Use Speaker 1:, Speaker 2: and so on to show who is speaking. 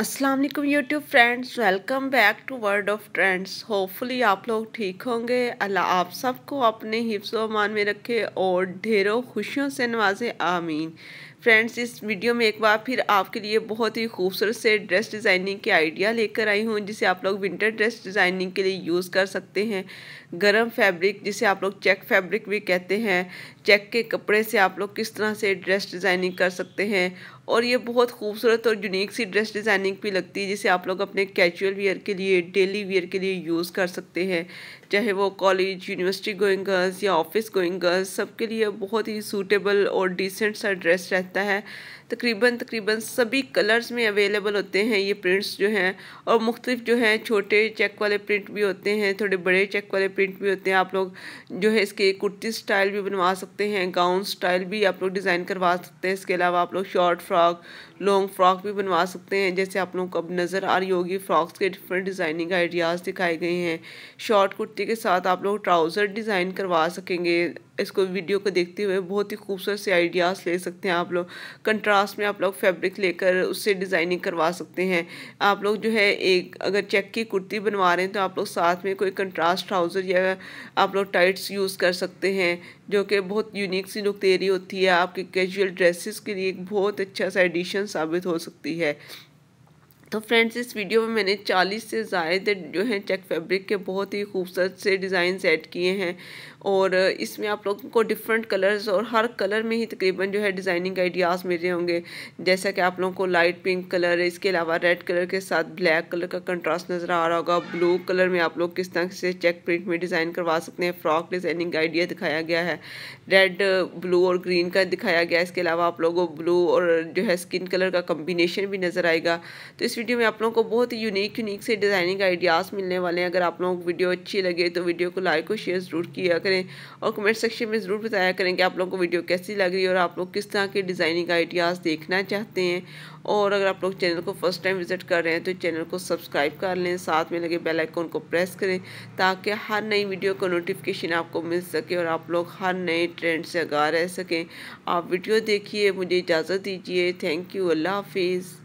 Speaker 1: अस्सलाम वालेकुम YouTube friends welcome back to world of trends hopefully आप लोग ठीक होंगे अल्लाह आप सबको अपने हिफ्स अमान में रखे और ढेरों खुशियों से नवाजे आमीन फ्रेंड्स इस वीडियो में एक बार फिर आपके लिए बहुत ही खूबसूरत से ड्रेस डिज़ाइनिंग के आइडिया लेकर आई हूँ जिसे आप लोग विंटर ड्रेस डिज़ाइनिंग के लिए यूज़ कर सकते हैं गर्म फैब्रिक जिसे आप लोग चेक फैब्रिक भी कहते हैं चेक के कपड़े से आप लोग किस तरह से ड्रेस डिज़ाइनिंग कर सकते हैं और ये बहुत खूबसूरत और यूनिक सी ड्रेस डिज़ाइनिंग भी लगती है जिसे आप लोग अपने कैजुअल वेयर के लिए डेली वेयर के लिए यूज़ कर सकते हैं चाहे वो कॉलेज यूनिवर्सिटी गोइंग गर्ल्स या ऑफिस गोइंग गर्ल्स सबके लिए बहुत ही सूटेबल और डिसेंट सा ड्रेस रहता है तकरीबन तकरीबन सभी कलर्स में अवेलेबल होते हैं ये प्रिंट्स जो हैं और मुख्तलिफ जो हैं छोटे चेक वाले प्रिंट भी होते हैं थोड़े बड़े चेक वाले प्रिंट भी होते हैं आप लोग जो है इसके कुर्ती स्टाइल भी बनवा सकते हैं गाउन स्टाइल भी आप लोग डिज़ाइन करवा सकते हैं इसके अलावा आप लोग शॉर्ट फ्रॉक लॉन्ग फ्रॉक भी बनवा सकते हैं जैसे आप लोग को अब नज़र आ रही होगी फ्रॉक्स के डिफरेंट डिज़ाइनिंग आइडियाज़ दिखाए गए हैं शॉर्ट कुर्ती तरीके के साथ आप लोग ट्राउज़र डिज़ाइन करवा सकेंगे इसको वीडियो को देखते हुए बहुत ही खूबसूरत से आइडियाज़ ले सकते हैं आप लोग कंट्रास्ट में आप लोग फैब्रिक लेकर उससे डिज़ाइनिंग करवा सकते हैं आप लोग जो है एक अगर चेक की कुर्ती बनवा रहे हैं तो आप लोग साथ में कोई कंट्रास्ट ट्राउज़र या आप लोग टाइट्स यूज़ कर सकते हैं जो कि बहुत यूनिक सी लुक दे रही होती है आपके कैजुअल ड्रेसिस के लिए एक बहुत अच्छा सा एडिशन साबित हो सकती है तो फ्रेंड्स इस वीडियो में मैंने 40 से ज़ायद जो है चेक फैब्रिक के बहुत ही खूबसूरत से डिज़ाइन सेट किए हैं और इसमें आप लोगों को डिफरेंट कलर्स और हर कलर में ही तकरीबन जो है डिज़ाइनिंग आइडियाज़ मिल रहे होंगे जैसा कि आप लोगों को लाइट पिंक कलर इसके अलावा रेड कलर के साथ ब्लैक कलर का कंट्रास्ट नज़र आ रहा होगा ब्लू कलर में आप लोग किस तरह से चेक प्रिंट में डिज़ाइन करवा सकते हैं फ्रॉक डिज़ाइनिंग आइडिया दिखाया गया है रेड ब्लू और ग्रीन का दिखाया गया है इसके अलावा आप लोगों को ब्लू और जो है स्किन कलर का कम्बिनेशन भी नज़र आएगा तो इस वीडियो में आप लोगों को बहुत ही यूनिक यूनिक से डिज़ाइनिंग आइडियाज़ मिलने वाले हैं अगर आप लोगों को वीडियो अच्छी लगे तो वीडियो को लाइक और शेयर ज़रूर किया करें करें और कमेंट सेक्शन में ज़रूर बताया करें कि आप लोगों को वीडियो कैसी लग रही है और आप लोग किस तरह के डिज़ाइनिंग आइडियाज़ देखना चाहते हैं और अगर आप लोग चैनल को फर्स्ट टाइम विज़िट कर रहे हैं तो चैनल को सब्सक्राइब कर लें साथ में लगे बेल को प्रेस करें ताकि हर नई वीडियो का नोटिफिकेशन आपको मिल सके और आप लोग हर नए ट्रेंड से आगा रह सकें आप वीडियो देखिए मुझे इजाज़त दीजिए थैंक यू अल्लाह हाफिज़